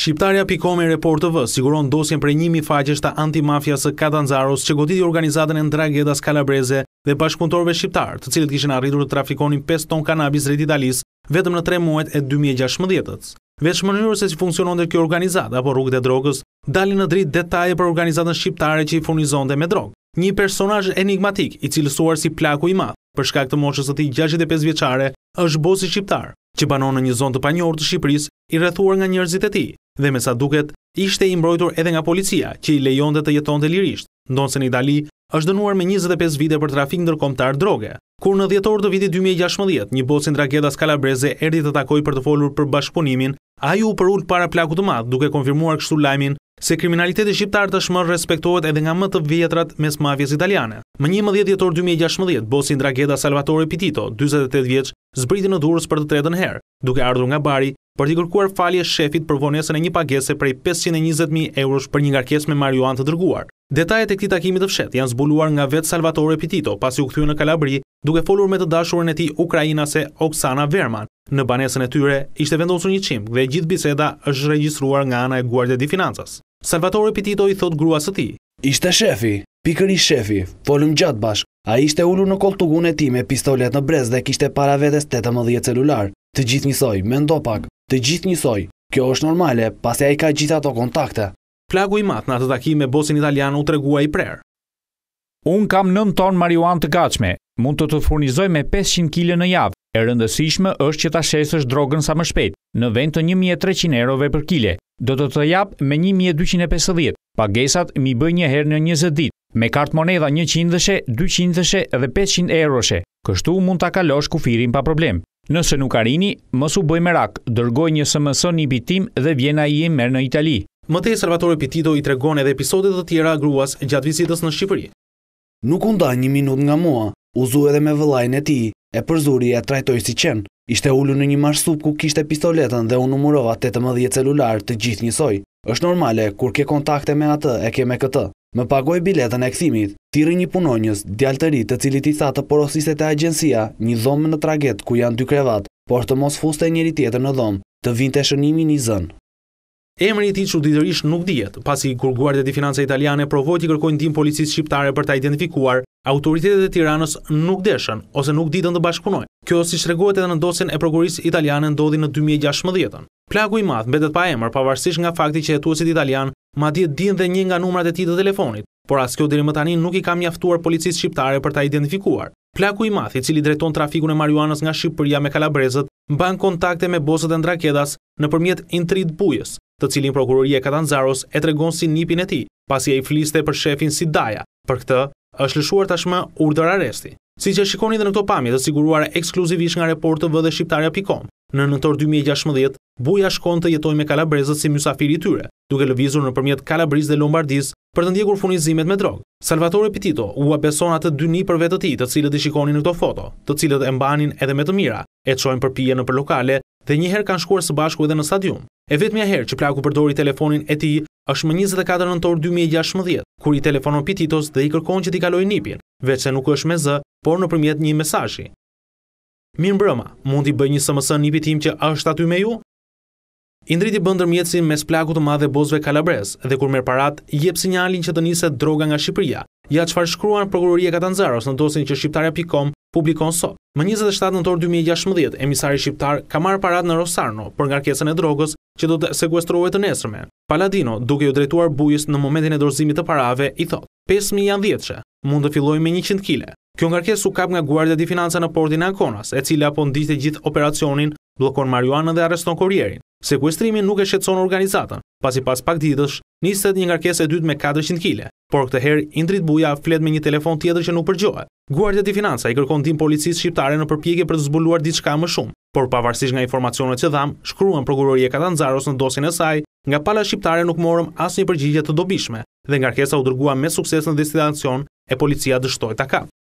Shqiptarja Pikome Report TV siguron dosjen për njimi faqesht të antimafia së Katanzaros që goditi organizatën e në Dragheda dhe bashkëpuntorve shqiptarë të cilët kishen arritur të trafikonin 5 ton kanabis rriti Italis vetëm në 3 muet e 2016. Vesh mënyrë se si funksionon dhe kjo organizat apo rrugët e drogës, dalin në dritë detaje për organizatën shqiptare që i furnizon dhe me drogë. Një personaj enigmatik i cilësuar si plaku i matë për shkak të moshës të ti 65 vjeqare është bosi shqiptarë, që banon në një zonë të panjorë të Shqipëris i rrethuar nga njërzit e ti, dhe me sa duket, ishte i mbrojtur edhe nga policia, që i lejon dhe të jeton të lirisht, ndonë se një dali është dënuar me 25 vite për trafik ndërkomtar droge. Kur në djetor të vitit 2016, një bosin drageda skalabreze erdi të takoj për të folur për bashkëpunimin, a ju për ullë para plaku të madhë duke konfirmuar kështu lajmin se kriminaliteti shqiptar të shmër respektohet edhe nga më të vjetrat mes mafjes italiane. Më një më djetor 2016, bosin drageda Salvatore Pitito, 28 vjeç, zbriti në durës për të tretën herë, duke ardhur nga bari për t'i kërkuar falje shefit për vonesën e një pagese prej 520.000 eurosh për një ngarkes me marihuan të dërguar. Detajet e këti takimit të fshet janë zbuluar nga vetë Salvatore Pitito, pasi u këthyë në Kalabri, duke folur me të dashurën e ti Ukrajinase Oksana Verman. Në banesën e tyre, ishte vendosur një qimë dhe gjithë biseda është regjistruar nga ana e guardje di Finanzas. Salvatore Pitito i thot grua së ti. Ishte shefi, pikëri shefi, folëm gjatë bashk. A ishte ullur në koltugun e ti me pistolet në brez dhe kishte para vetës 18 celular. Të gjithë njësoj, me ndo të gjithë njësoj. Kjo është normale, pasi ai ka gjithë ato kontakte. Plagu i madh në atë takim me bosin italian u tregua i prer. Un kam 9 ton marihuan të gatshme, mund të të furnizoj me 500 kg në javë. E rëndësishme është që ta shesësh drogën sa më shpejt, në vend të 1300 eurove për kile. Do të të jap me 1250. Pagesat mi bëj një herë në 20 ditë, me kartë monedha 100 200 dhe 500 eurosh. Kështu mund ta kalosh kufirin pa problem. Nëse nuk arini, mos u bëj merak, dërgoj një SMS një bitim dhe vjena i e në Itali. Mëtej Salvatore Pitido i tregon edhe episodet të tjera gruas gjatë vizitës në Shqipëri. Nuk unda një minut nga mua, uzu edhe me vëllain e ti, e përzuri e trajtoj si qenë. Ishte ullu në një marsup ku kishte pistoletën dhe unë numurova 18 celular të gjithë njësoj. Êshtë normale, kur ke kontakte me atë, e ke me këtë. Më pagoj biletën e këthimit, tiri një punonjës, djaltëri të cilit i tha të porosiset e agjensia, një dhomë në traget ku janë dy krevat, por të mos fuste njëri tjetër në dhomë, të vinte e shënimi një zënë. Emri i ti që didërish nuk dhjetë, pasi kur Guardet i Finanse Italiane provoj kërkojnë tim policisë shqiptare për t'a identifikuar, autoritetet e tiranës nuk deshen, ose nuk ditën të bashkëpunoj. Kjo si shreguat edhe në dosin e prokurisë italiane ndodhi në 2016. Plagu i madhë mbetet pa emër, pavarësish nga fakti që jetuasit italian Ma di din dhe një nga numrat e tij të telefonit, por as kjo deri më tani nuk i ka mjaftuar policisë shqiptare për ta identifikuar. Plaku i madh i cili drejton trafikun e marijuanës nga Shqipëria me Kalabrezët, mban kontakte me bosët e ndrakedas nëpërmjet Intrid Bujës, të cilin prokuroria Katanzaros e tregon si nipin e tij, pasi ai fliste për shefin si Daja. Për këtë, është lëshuar tashmë urdhër arresti. Siç e shikoni edhe në këto pamje të siguruar ekskluzivisht nga reportovdhe shqiptare.com, Në nëntor 2016, Buja shkon të jetoj me kalabrezët si mjusafiri tyre, duke lëvizur në përmjet kalabriz dhe lombardis për të ndjekur funizimet me drogë. Salvatore Pitito u abeson atë dy një për vetë ti të cilët i shikoni në këto foto, të cilët e mbanin edhe me të mira, e të shojnë për pije në për lokale dhe njëherë kanë shkuar së bashku edhe në stadium. E vetë mja herë që plaku përdori telefonin e ti është më 24 nëntor 2016, kur i telefonon Pititos dhe i kërkon që ti kaloj nipin, veç se nuk është me zë, por në një mesashi. Mirë mbrëma, mund t'i bëj një SMS mësën një pitim që është aty me ju? Indriti bëndër mjetësin me splakut të madhe bozve kalabres dhe kur merë parat, jep sinjalin që të njëse droga nga Shqipëria. Ja që farë shkruan Prokurorie Katanzaros në dosin që Shqiptarja.com publikon sot. Më 27 nëntor 2016, emisari Shqiptar ka marë parat në Rosarno për nga rkesën e drogës që do të sekuestrohet të nesërme. Paladino, duke ju drejtuar bujës në momentin e dorëzimit të parave, i thotë, 5.000 janë djetëshe, mund të filloj me 100 kile. Kjo ngarkes u kap nga Guardia di Financa në portin e Ankonas, e cila po e gjithë operacionin, bllokon marijuanën dhe arreston kurierin. Sekuestrimi nuk e shetson organizatën, pasi pas pak ditësh niset një ngarkesë e dytë me 400 kile, por këtë herë Indrit Buja flet me një telefon tjetër që nuk përgjohet. Guardia di Financa i kërkon tim policisë shqiptare në përpjekje për të zbuluar diçka më shumë, por pavarësisht nga informacionet që dham, shkruan prokuroria Katanzaros në dosjen e saj, nga pala shqiptare nuk morëm asnjë përgjigje të dobishme dhe ngarkesa u dërguam me sukses në destinacion e policia dështoj të kapë.